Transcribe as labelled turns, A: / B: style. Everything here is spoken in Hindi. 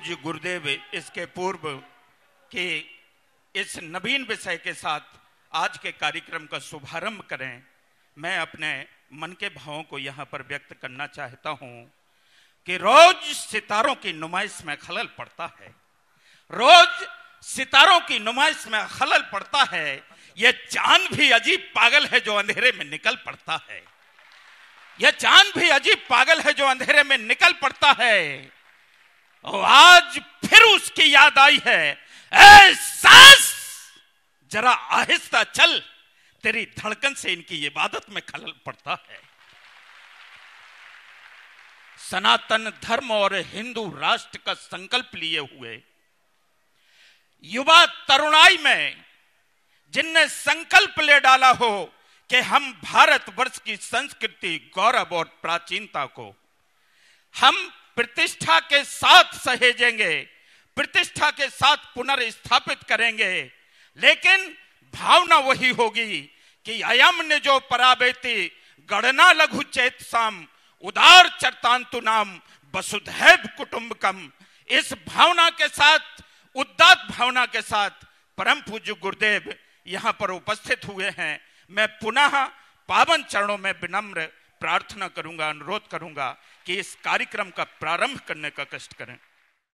A: पूज्य गुरुदेव इसके पूर्व के इस नवीन विषय के साथ आज के कार्यक्रम का शुभारंभ करें मैं अपने मन के भावों को यहां पर व्यक्त करना चाहता हूं कि रोज सितारों की नुमाइश में खलल पड़ता है रोज सितारों की नुमाइश में खलल पड़ता है यह चांद भी अजीब पागल है जो अंधेरे में निकल पड़ता है यह चांद भी अजीब पागल है जो अंधेरे में निकल पड़ता है और आज फिर उसकी याद आई है सास जरा आहिस्ता चल तेरी धड़कन से इनकी इबादत में खलल पड़ता है सनातन धर्म और हिंदू राष्ट्र का संकल्प लिए हुए युवा तरुणाई में जिनने संकल्प ले डाला हो कि हम भारतवर्ष की संस्कृति गौरव और प्राचीनता को हम प्रतिष्ठा के साथ सहेजेंगे प्रतिष्ठा के साथ पुनर्स्थापित करेंगे लेकिन भावना वही होगी कि अयम ने जो पराबेती गणना लघु चेत साम उदार चरतांतु नाम वसुधैव कुटुंबकम इस भावना के साथ उदात भावना के साथ परम पूज्य गुरुदेव यहां पर उपस्थित हुए हैं मैं पुनः पावन चरणों में विनम्र प्रार्थना करूंगा अनुरोध करूंगा कि इस कार्यक्रम का प्रारंभ करने का कष्ट करें